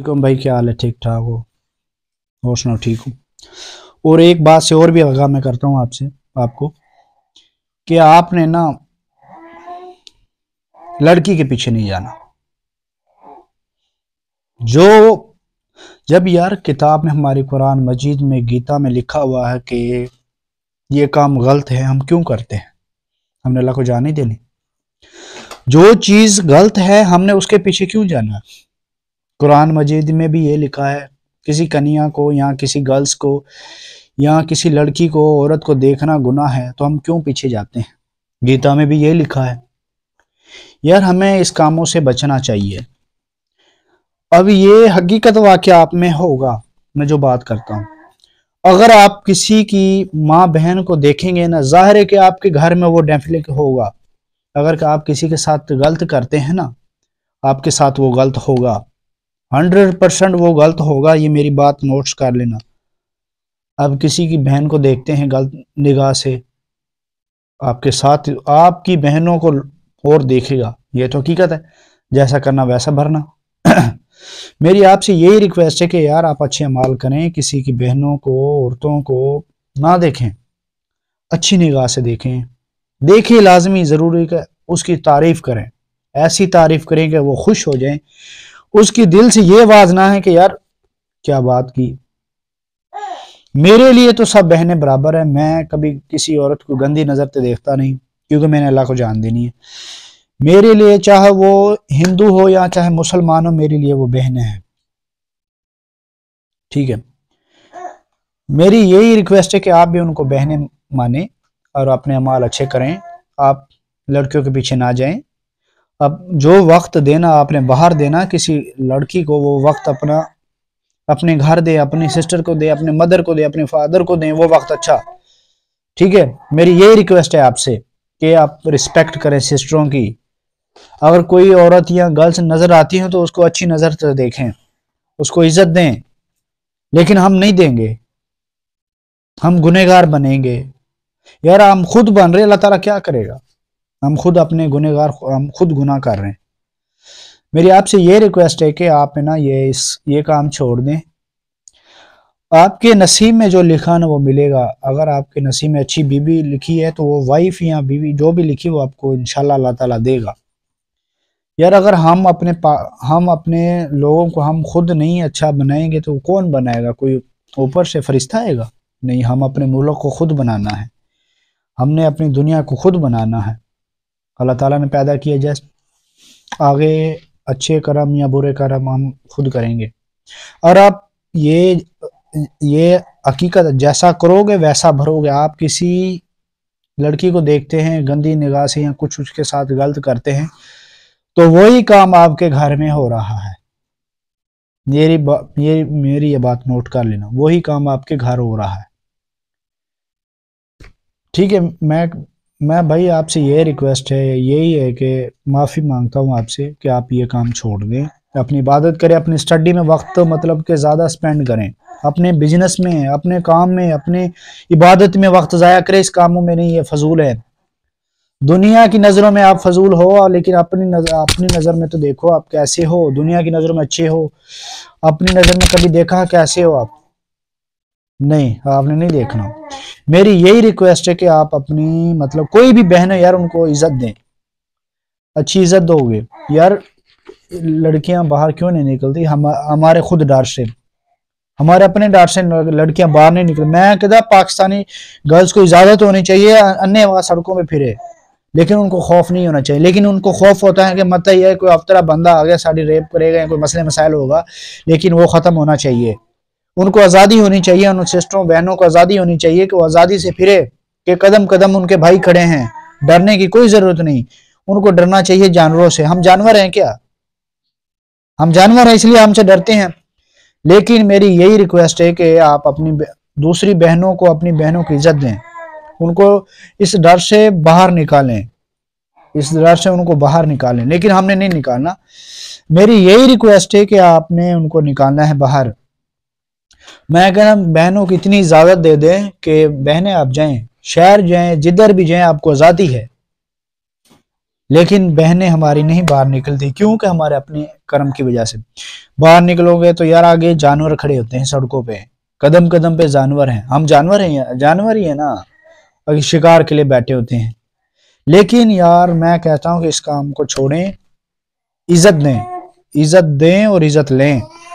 वालेकुम भाई क्या हाल है ठीक ठाक हो और सुनाओ ठीक हूँ और एक बात से और भी आगाह मैं करता हूँ आपसे आपको कि आपने ना लड़की के पीछे नहीं जाना जो जब यार किताब में हमारी कुरान मजीद में गीता में लिखा हुआ है कि ये काम गलत है हम क्यों करते हैं हमने अल्लाह को जान ही देनी जो चीज़ गलत है हमने उसके पीछे क्यों जाना है कुरान मजीद में भी ये लिखा है किसी कन्या को या किसी गर्ल्स को या किसी लड़की को औरत को देखना गुना है तो हम क्यों पीछे जाते हैं गीता में भी ये लिखा है यार हमें इस कामों से बचना चाहिए अब ये हकीकत वाक्य आप में होगा मैं जो बात करता हूँ अगर आप किसी की माँ बहन को देखेंगे ना जाहिर है कि आपके घर में वो डेफिनेट होगा अगर आप किसी के साथ गलत करते हैं ना आपके साथ वो गलत होगा हंड्रेड परसेंट वो गलत होगा ये मेरी बात नोट्स कर लेना अब किसी की बहन को देखते हैं गलत निगाह से आपके साथ आपकी बहनों को और देखेगा ये तो हकीकत है जैसा करना वैसा भरना मेरी आपसे यही रिक्वेस्ट है कि यार आप अच्छे अमाल करें किसी की बहनों को औरतों को ना देखें अच्छी निगाह से देखें देखें लाजमी ज़रूरी है उसकी तारीफ़ करें ऐसी तारीफ़ करें कि वो खुश हो जाएं उसकी दिल से ये आवाज ना है कि यार क्या बात की मेरे लिए तो सब बहनें बराबर है मैं कभी किसी औरत को गंदी नजर से देखता नहीं क्योंकि मैंने अल्लाह को जान देनी है मेरे लिए चाहे वो हिंदू हो या चाहे मुसलमान हो मेरे लिए वो बहने हैं ठीक है मेरी यही रिक्वेस्ट है कि आप भी उनको बहने माने और अपने अमाल अच्छे करें आप लड़कियों के पीछे ना जाएं अब जो वक्त देना आपने बाहर देना किसी लड़की को वो वक्त अपना अपने घर दे अपनी सिस्टर को दे अपने मदर को दे अपने फादर को दे वो वक्त अच्छा ठीक है मेरी यही रिक्वेस्ट है आपसे कि आप रिस्पेक्ट करें सिस्टरों की अगर कोई औरत या गर्ल्स नज़र आती हैं तो उसको अच्छी नज़र से देखें उसको इज्जत दें लेकिन हम नहीं देंगे हम गुनेगार बनेंगे यार हम खुद बन रहे अल्लाह ताला क्या करेगा हम खुद अपने गुनहगार हम खुद गुनाह कर रहे हैं मेरी आपसे ये रिक्वेस्ट है कि आप है ना ये इस ये काम छोड़ दें आपके नसीब में जो लिखा ना वो मिलेगा अगर आपके नसीब में अच्छी बीवी लिखी है तो वो वाइफ या बीवी जो भी लिखी वो आपको इनशाला अल्लाह ताला देगा यार अगर हम अपने हम अपने लोगों को हम खुद नहीं अच्छा बनाएंगे तो कौन बनाएगा कोई ऊपर से फरिश्ता आएगा नहीं हम अपने मुल्क को खुद बनाना है हमने अपनी दुनिया को खुद बनाना है अल्लाह ताला ने पैदा किया जस्ट आगे अच्छे करम या बुरे करम हम खुद करेंगे और आप ये ये हकीकत जैसा करोगे वैसा भरोगे आप किसी लड़की को देखते हैं गंदी निगाह से या कुछ उसके साथ गलत करते हैं तो वही काम आपके घर में हो रहा है मेरी ये मेरी ये बात नोट कर लेना वही काम आपके घर हो रहा है ठीक है मैं मैं भाई आपसे ये रिक्वेस्ट है यही है कि माफ़ी मांगता हूँ आपसे कि आप ये काम छोड़ दें अपनी इबादत करें अपनी स्टडी में वक्त मतलब के ज़्यादा स्पेंड करें अपने बिजनेस में अपने काम में अपने इबादत में वक्त ज़ाया करें इस कामों में नहीं ये फजूल है दुनिया की नज़रों में आप फजूल हो लेकिन अपनी नजर अपनी नज़र में तो देखो आप कैसे हो दुनिया की नज़रों में अच्छे हो अपनी नज़र में कभी देखा कैसे हो आप नहीं आपने नहीं देखना मेरी यही रिक्वेस्ट है कि आप अपनी मतलब कोई भी बहन है यार उनको इज्जत दें अच्छी इज्जत दोगे यार लड़कियां बाहर क्यों नहीं निकलती हम हमारे खुद डर से हमारे अपने डर से लड़कियां बाहर नहीं निकल मैं कहता पाकिस्तानी गर्ल्स को इजाज़त होनी चाहिए अन्य सड़कों में फिरे लेकिन उनको खौफ नहीं होना चाहिए लेकिन उनको खौफ होता है कि मतलब तो यह कोई अफ्तरा बंदा आ गया साड़ी रेप करेगा या कोई मसले मसाइल होगा लेकिन वो ख़त्म होना चाहिए उनको आज़ादी होनी चाहिए उन सिस्टरों बहनों को आज़ादी होनी चाहिए कि वो आज़ादी से फिरे कि कदम कदम उनके भाई खड़े हैं डरने की कोई ज़रूरत नहीं उनको डरना चाहिए जानवरों से हम जानवर हैं क्या हम जानवर हैं इसलिए हमसे डरते हैं लेकिन मेरी यही रिक्वेस्ट है कि आप अपनी दूसरी बहनों को अपनी बहनों की इज्जत दें उनको इस डर से बाहर निकालें इस डर से उनको बाहर निकालें लेकिन हमने नहीं निकालना मेरी यही रिक्वेस्ट है कि आपने उनको निकालना है बाहर मैं अगर हम बहनों की इतनी इजाज़त दे दें कि बहनें आप जाएं शहर जाएं जिधर भी जाएं आपको आज़ादी है लेकिन बहनें हमारी नहीं बाहर निकलती क्योंकि हमारे अपने कर्म की वजह से बाहर निकलोगे तो यार आगे जानवर खड़े होते हैं सड़कों पे कदम कदम पे जानवर हैं हम जानवर हैं जानवर ही है ना अगर शिकार के लिए बैठे होते हैं लेकिन यार मैं कहता हूं कि इस काम को छोड़ें इज्जत दें इज्जत दें और इज्जत लें